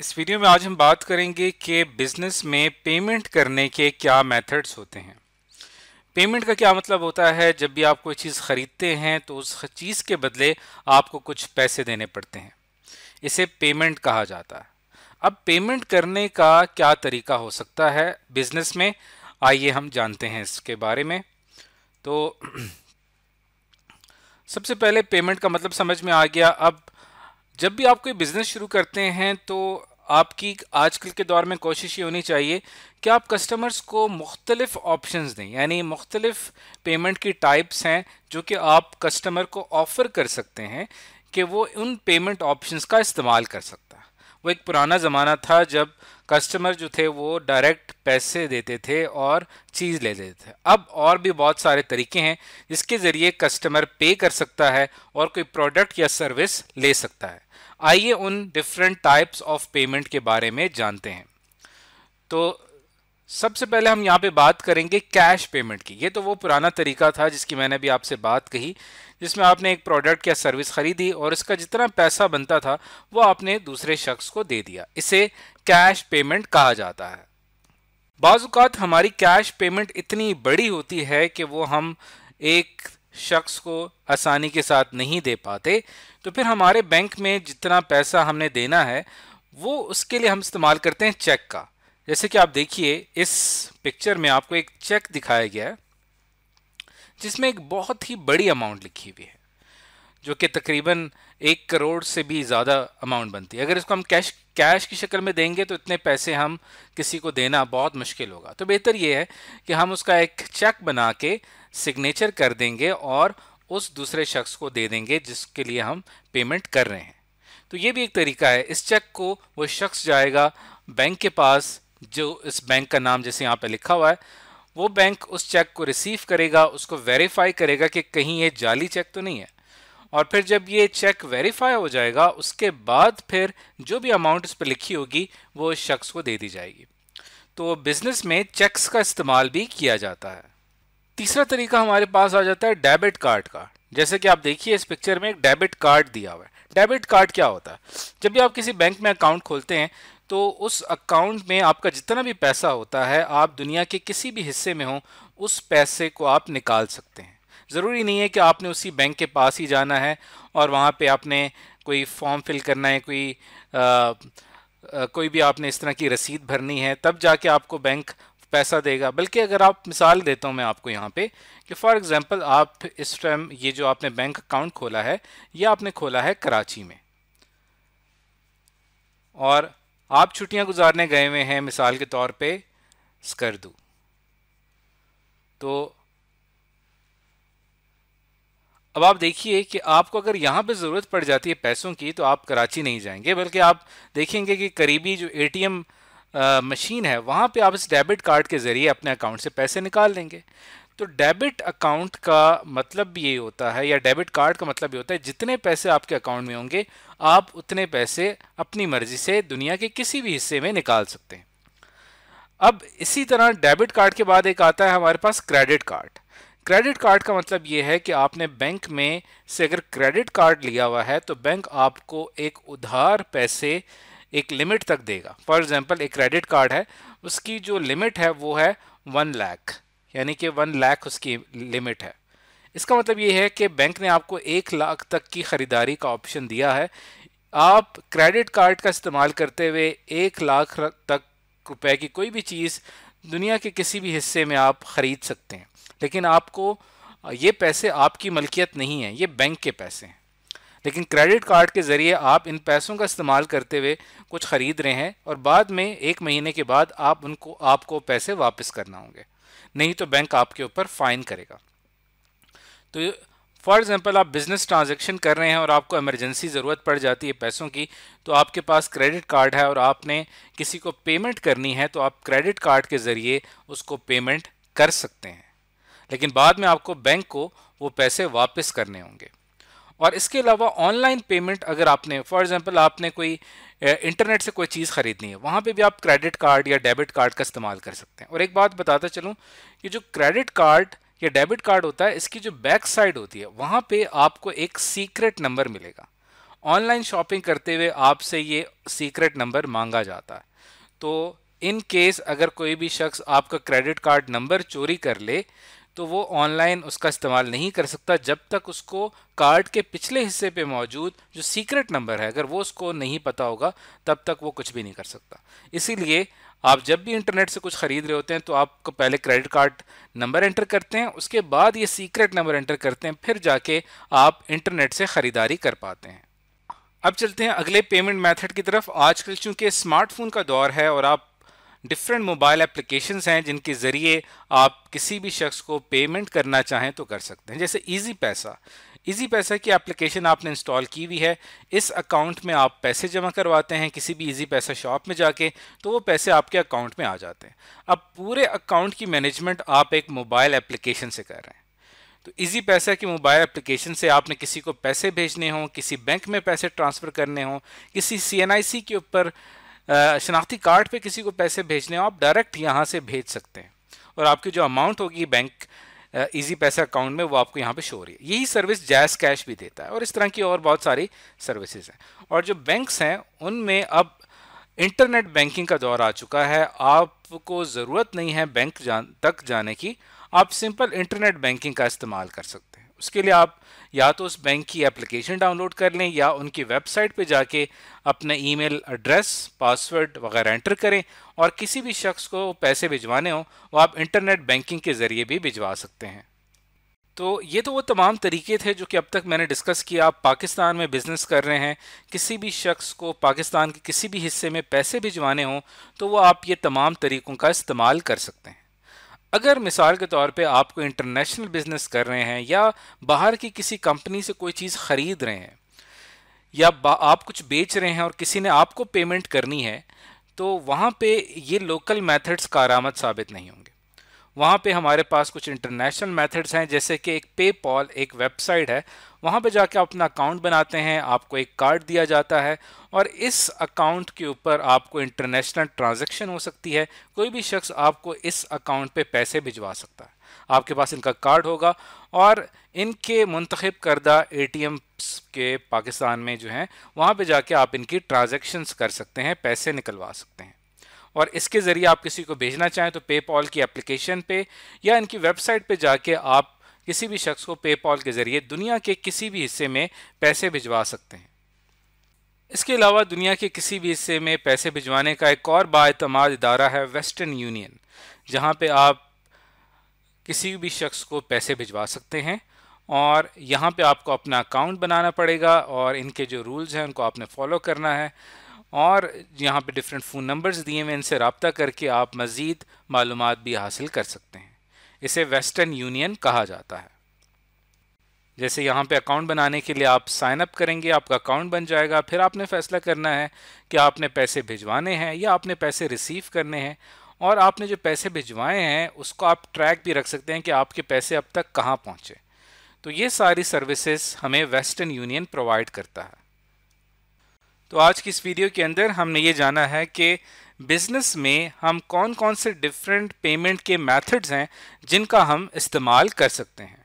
इस वीडियो में आज हम बात करेंगे कि बिज़नेस में पेमेंट करने के क्या मेथड्स होते हैं पेमेंट का क्या मतलब होता है जब भी आप कोई चीज़ ख़रीदते हैं तो उस चीज़ के बदले आपको कुछ पैसे देने पड़ते हैं इसे पेमेंट कहा जाता है अब पेमेंट करने का क्या तरीका हो सकता है बिज़नेस में आइए हम जानते हैं इसके बारे में तो सबसे पहले पेमेंट का मतलब समझ में आ गया अब जब भी आप कोई बिज़नेस शुरू करते हैं तो आपकी आजकल के दौर में कोशिश ये होनी चाहिए कि आप कस्टमर्स को मुख्तलिफ ऑप्शन दें यानी मुख्तलिफ पेमेंट की टाइप्स हैं जो कि आप कस्टमर को ऑफ़र कर सकते हैं कि वो उन पेमेंट ऑप्शन का इस्तेमाल कर सकते वो एक पुराना ज़माना था जब कस्टमर जो थे वो डायरेक्ट पैसे देते थे और चीज़ ले लेते थे अब और भी बहुत सारे तरीके हैं जिसके ज़रिए कस्टमर पे कर सकता है और कोई प्रोडक्ट या सर्विस ले सकता है आइए उन डिफरेंट टाइप्स ऑफ पेमेंट के बारे में जानते हैं तो सबसे पहले हम यहाँ पे बात करेंगे कैश पेमेंट की ये तो वो पुराना तरीका था जिसकी मैंने भी आपसे बात कही जिसमें आपने एक प्रोडक्ट या सर्विस खरीदी और इसका जितना पैसा बनता था वो आपने दूसरे शख्स को दे दिया इसे कैश पेमेंट कहा जाता है बाजूकात हमारी कैश पेमेंट इतनी बड़ी होती है कि वो हम एक शख्स को आसानी के साथ नहीं दे पाते तो फिर हमारे बैंक में जितना पैसा हमने देना है वो उसके लिए हम इस्तेमाल करते हैं चेक का जैसे कि आप देखिए इस पिक्चर में आपको एक चेक दिखाया गया है जिसमें एक बहुत ही बड़ी अमाउंट लिखी हुई है जो कि तकरीबन एक करोड़ से भी ज़्यादा अमाउंट बनती है अगर इसको हम कैश कैश की शक्ल में देंगे तो इतने पैसे हम किसी को देना बहुत मुश्किल होगा तो बेहतर ये है कि हम उसका एक चेक बना के सिग्नेचर कर देंगे और उस दूसरे शख्स को दे देंगे जिसके लिए हम पेमेंट कर रहे हैं तो ये भी एक तरीका है इस चेक को वो शख्स जाएगा बैंक के पास जो इस बैंक का नाम जैसे यहाँ पे लिखा हुआ है वो बैंक उस चेक को रिसीव करेगा उसको वेरीफाई करेगा कि कहीं ये जाली चेक तो नहीं है और फिर जब ये चेक वेरीफाई हो जाएगा उसके बाद फिर जो भी अमाउंट उस पर लिखी होगी वो उस शख्स को दे दी जाएगी तो बिजनेस में चेक्स का इस्तेमाल भी किया जाता है तीसरा तरीका हमारे पास आ जाता है डेबिट कार्ड का जैसे कि आप देखिए इस पिक्चर में एक डेबिट कार्ड दिया हुआ है डेबिट कार्ड क्या होता है जब भी आप किसी बैंक में अकाउंट खोलते हैं तो उस अकाउंट में आपका जितना भी पैसा होता है आप दुनिया के किसी भी हिस्से में हो उस पैसे को आप निकाल सकते हैं ज़रूरी नहीं है कि आपने उसी बैंक के पास ही जाना है और वहाँ पे आपने कोई फॉर्म फिल करना है कोई आ, आ, कोई भी आपने इस तरह की रसीद भरनी है तब जाके आपको बैंक पैसा देगा बल्कि अगर आप मिसाल देता हूँ मैं आपको यहाँ पे कि फॉर एग्जांपल आप इस टाइम ये जो आपने बैंक अकाउंट खोला है ये आपने खोला है कराची में और आप छुट्टियां गुजारने गए हुए हैं मिसाल के तौर पे स्कर्दू तो अब आप देखिए कि आपको अगर यहाँ पे ज़रूरत पड़ जाती है पैसों की तो आप कराची नहीं जाएंगे बल्कि आप देखेंगे कि करीबी जो एटीएम मशीन है वहाँ पे आप इस डेबिट कार्ड के ज़रिए अपने अकाउंट से पैसे निकाल लेंगे तो डेबिट अकाउंट का मतलब भी ये होता है या डेबिट कार्ड का मतलब ये होता है जितने पैसे आपके अकाउंट में होंगे आप उतने पैसे अपनी मर्जी से दुनिया के किसी भी हिस्से में निकाल सकते हैं अब इसी तरह डेबिट कार्ड के बाद एक आता है हमारे पास क्रेडिट कार्ड क्रेडिट कार्ड का मतलब ये है कि आपने बैंक में से अगर क्रेडिट कार्ड लिया हुआ है तो बैंक आपको एक उधार पैसे एक लिमिट तक देगा फॉर एग्जाम्पल एक क्रेडिट कार्ड है उसकी जो लिमिट है वो है वन लाख यानी कि वन लाख उसकी लिमिट है इसका मतलब ये है कि बैंक ने आपको एक लाख तक की ख़रीदारी का ऑप्शन दिया है आप क्रेडिट कार्ड का इस्तेमाल करते हुए एक लाख तक रुपए की कोई भी चीज़ दुनिया के किसी भी हिस्से में आप ख़रीद सकते हैं लेकिन आपको ये पैसे आपकी मलकियत नहीं है ये बैंक के पैसे हैं लेकिन क्रेडिट कार्ड के ज़रिए आप इन पैसों का इस्तेमाल करते हुए कुछ ख़रीद रहे हैं और बाद में एक महीने के बाद आप उनको आपको पैसे वापस करना होंगे नहीं तो बैंक आपके ऊपर फाइन करेगा तो फॉर एग्जांपल आप बिज़नेस ट्रांजैक्शन कर रहे हैं और आपको इमरजेंसी ज़रूरत पड़ जाती है पैसों की तो आपके पास क्रेडिट कार्ड है और आपने किसी को पेमेंट करनी है तो आप क्रेडिट कार्ड के ज़रिए उसको पेमेंट कर सकते हैं लेकिन बाद में आपको बैंक को वो पैसे वापस करने होंगे और इसके अलावा ऑनलाइन पेमेंट अगर आपने फॉर एग्जांपल आपने कोई इंटरनेट से कोई चीज़ ख़रीदनी है वहाँ पे भी आप क्रेडिट कार्ड या डेबिट कार्ड का इस्तेमाल कर सकते हैं और एक बात बताता चलूँ कि जो क्रेडिट कार्ड या डेबिट कार्ड होता है इसकी जो बैक साइड होती है वहाँ पे आपको एक सीक्रेट नंबर मिलेगा ऑनलाइन शॉपिंग करते हुए आपसे ये सीक्रेट नंबर मांगा जाता है तो इन केस अगर कोई भी शख्स आपका क्रेडिट कार्ड नंबर चोरी कर ले तो वो ऑनलाइन उसका इस्तेमाल नहीं कर सकता जब तक उसको कार्ड के पिछले हिस्से पे मौजूद जो सीक्रेट नंबर है अगर वो उसको नहीं पता होगा तब तक वो कुछ भी नहीं कर सकता इसीलिए आप जब भी इंटरनेट से कुछ ख़रीद रहे होते हैं तो आपको पहले क्रेडिट कार्ड नंबर एंटर करते हैं उसके बाद ये सीक्रेट नंबर एंटर करते हैं फिर जाके आप इंटरनेट से ख़रीदारी कर पाते हैं अब चलते हैं अगले पेमेंट मेथड की तरफ आजकल चूंकि स्मार्टफोन का दौर है और आप डिफरेंट मोबाइल एप्लीकेशंस हैं जिनके ज़रिए आप किसी भी शख्स को पेमेंट करना चाहें तो कर सकते हैं जैसे ईजी पैसा इजी पैसा की एप्लीकेशन आपने इंस्टॉल की हुई है इस अकाउंट में आप पैसे जमा करवाते हैं किसी भी इजी पैसा शॉप में जाके तो वो पैसे आपके अकाउंट में आ जाते हैं अब पूरे अकाउंट की मैनेजमेंट आप एक मोबाइल एप्लीकेशन से कर रहे हैं तो इजी पैसा की मोबाइल एप्लीकेशन से आपने किसी को पैसे भेजने हों किसी बैंक में पैसे ट्रांसफ़र करने हों किसी सी के ऊपर शनाख्ती कार्ड पे किसी को पैसे भेजने हो आप डायरेक्ट यहाँ से भेज सकते हैं और आपकी जो अमाउंट होगी बैंक ईजी पैसा अकाउंट में वो आपको यहाँ पे शो हो रही है यही सर्विस जैस कैश भी देता है और इस तरह की और बहुत सारी सर्विसेज हैं और जो बैंक्स हैं उनमें अब इंटरनेट बैंकिंग का दौर आ चुका है आपको ज़रूरत नहीं है बैंक जान तक जाने की आप सिंपल इंटरनेट बैंकिंग का इस्तेमाल कर सकते हैं उसके लिए आप या तो उस बैंक की एप्लीकेशन डाउनलोड कर लें या उनकी वेबसाइट पे जाके अपना ईमेल एड्रेस पासवर्ड वगैरह एंटर करें और किसी भी शख्स को पैसे भिजवाने हों वो आप इंटरनेट बैंकिंग के ज़रिए भी भिजवा सकते हैं तो ये तो वो तमाम तरीके थे जो कि अब तक मैंने डिस्कस किया आप पाकिस्तान में बिज़नेस कर रहे हैं किसी भी शख्स को पाकिस्तान के किसी भी हिस्से में पैसे भिजवाने हों तो वो आप ये तमाम तरीक़ों का इस्तेमाल कर सकते हैं अगर मिसाल के तौर पे कोई इंटरनेशनल बिजनेस कर रहे हैं या बाहर की किसी कंपनी से कोई चीज़ ख़रीद रहे हैं या आप कुछ बेच रहे हैं और किसी ने आपको पेमेंट करनी है तो वहाँ पे ये लोकल मेथड्स कारामद साबित नहीं होंगे वहाँ पे हमारे पास कुछ इंटरनेशनल मेथड्स हैं जैसे कि एक पे पॉल एक वेबसाइट है वहाँ पे जाके अपना अकाउंट बनाते हैं आपको एक कार्ड दिया जाता है और इस अकाउंट के ऊपर आपको इंटरनेशनल ट्रांजैक्शन हो सकती है कोई भी शख्स आपको इस अकाउंट पे पैसे भिजवा सकता है आपके पास इनका कार्ड होगा और इनके मंतखब करदा ए के पाकिस्तान में जो हैं वहाँ पर जाके आप इनकी ट्रांजेक्शन्स कर सकते हैं पैसे निकलवा सकते हैं और इसके ज़रिए आप किसी को भेजना चाहें तो पेपॉल की एप्लीकेशन पे या इनकी वेबसाइट पे जाके आप किसी भी शख्स को पेपॉल के ज़रिए दुनिया के किसी भी हिस्से में पैसे भिजवा सकते हैं इसके अलावा दुनिया के किसी भी हिस्से में पैसे भिजवाने का एक और बातमाद इदारा है वेस्टर्न यूनियन जहाँ पर आप किसी भी शख्स को पैसे भिजवा सकते हैं और यहाँ पे आपको अपना अकाउंट बनाना पड़ेगा और इनके जो रूल्स हैं उनको आपने फॉलो करना है और यहाँ पे डिफरेंट फ़ोन नंबर्स दिए हुए इनसे रबता करके आप मज़ीद मालूम भी हासिल कर सकते हैं इसे वेस्टर्न यूनियन कहा जाता है जैसे यहाँ पे अकाउंट बनाने के लिए आप साइन अप करेंगे आपका अकाउंट बन जाएगा फिर आपने फैसला करना है कि आपने पैसे भिजवाने हैं या आपने पैसे रिसीव करने हैं और आपने जो पैसे भिजवाए हैं उसको आप ट्रैक भी रख सकते हैं कि आपके पैसे अब तक कहाँ पहुँचे तो ये सारी सर्विसेज हमें वेस्टर्न यूनियन प्रोवाइड करता है तो आज की इस वीडियो के अंदर हमने ये जाना है कि बिज़नेस में हम कौन कौन से डिफरेंट पेमेंट के मेथड्स हैं जिनका हम इस्तेमाल कर सकते हैं